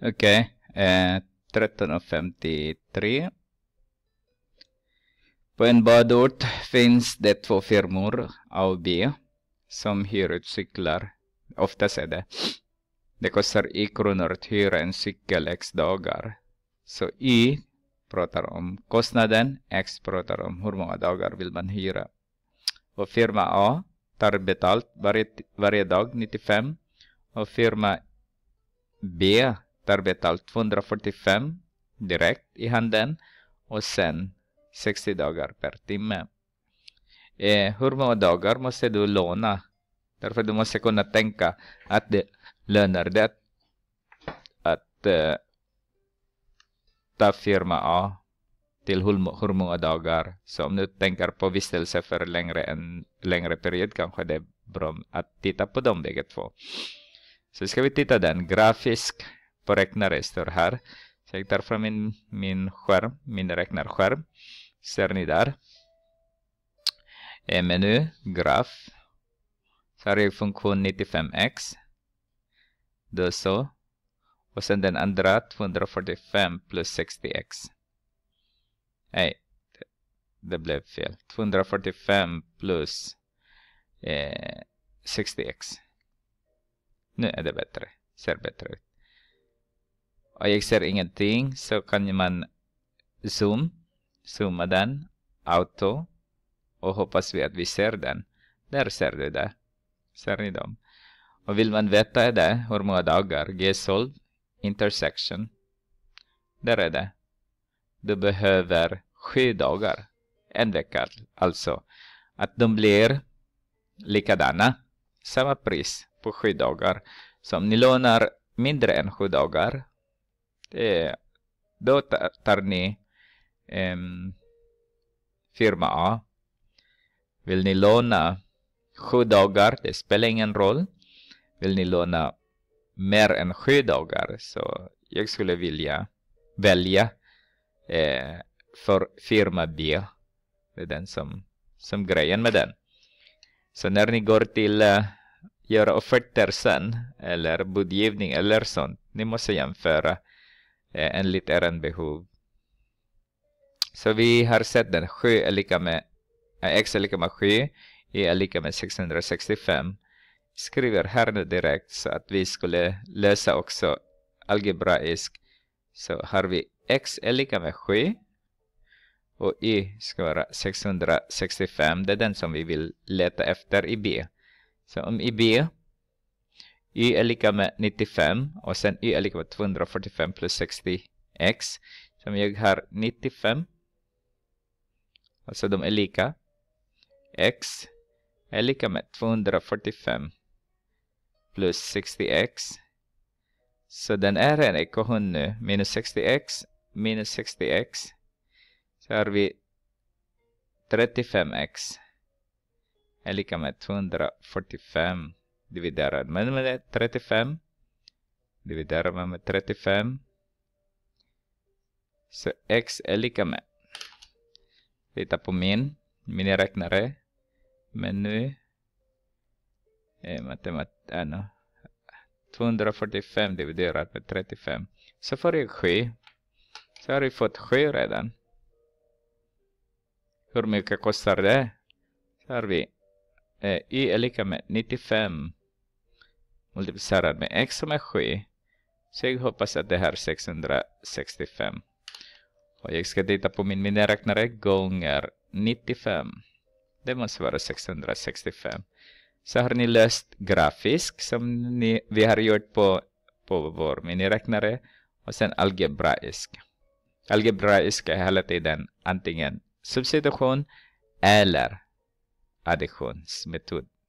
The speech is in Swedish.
Okej, okay. eh, 13.53. På en badort finns det två firmor, A och B, som hyr ut cyklar. Oftast är det. Det kostar i kronor att hyra en cykel x dagar. Så i pratar om kostnaden, x pratar om hur många dagar vill man hyra. Och firma A tar betalt varje, varje dag 95 och firma B där betalt 245 direkt i handen och sen 60 dagar per timme. Eh, hur många dagar måste du låna? Därför du måste kunna tänka att det lönar det att eh, ta firma A till hur, hur många dagar. Så om du tänker på vistelse för längre en längre period kanske det är bra att titta på dem bägge två. Så ska vi titta den grafiskt på räknare står här. Så jag tar fram min, min skärm, min räknarskärm. Ser ni där? En eh, meny, graf. Så har jag funktion 95x. Då så. Och sen den andra 245 plus 60x. Nej, det blev fel. 245 plus eh, 60x. Nu är det bättre. Ser bättre ut och jag ser ingenting. så kan man zoom. Zooma den. Auto. Och hoppas vi att vi ser den. Där ser du det. Ser ni dem? Och vill man veta det, hur många dagar? G-solv. Intersection. Där är det. Du behöver sju dagar. En vecka alltså. Att de blir likadana. Samma pris på sju dagar. Så om ni lånar mindre än sju dagar det eh, då tar ni um, firma A. Vill ni låna sju dagar, det spelar ingen roll. Vill ni låna mer än sju dagar så jag skulle vilja välja eh, för firma B. Det är den som, som grejen med den. Så när ni går till eh, göra offerter sen eller budgivning eller sånt, ni måste jämföra Eh, enligt eran behov. Så vi har sett den 7 är lika med eh, x är lika med 7, y är lika med 665. Skriver här nu direkt så att vi skulle lösa också algebraisk. Så har vi x är lika med 7 och y ska vara 665. Det är den som vi vill leta efter i b. Så om i b y är lika med 95 och sen y är lika med 245 plus 60x. Som jag har 95. Alltså de är lika. x är lika med 245 plus 60x. Så den är en ekvation nu. Minus 60x minus 60x. Så har vi 35x. Är lika med 245 dividerad med, med 35. Dividerar man med 35. Så x är lika med. Titta på min miniräknare. Men nu är matematik... 245 äh, dividerat med 35. Så får jag 7. Så har vi fått 7 redan. Hur mycket kostar det? Så har vi eh, y är lika med 95 multiplicerad med x som är 7. Så jag hoppas att det här är 665. Och jag ska titta på min miniräknare gånger 95. Det måste vara 665. Så har ni löst grafisk som ni, vi har gjort på, på vår miniräknare. Och sen algebraisk. Algebraisk är hela tiden antingen substitution eller additionsmetod.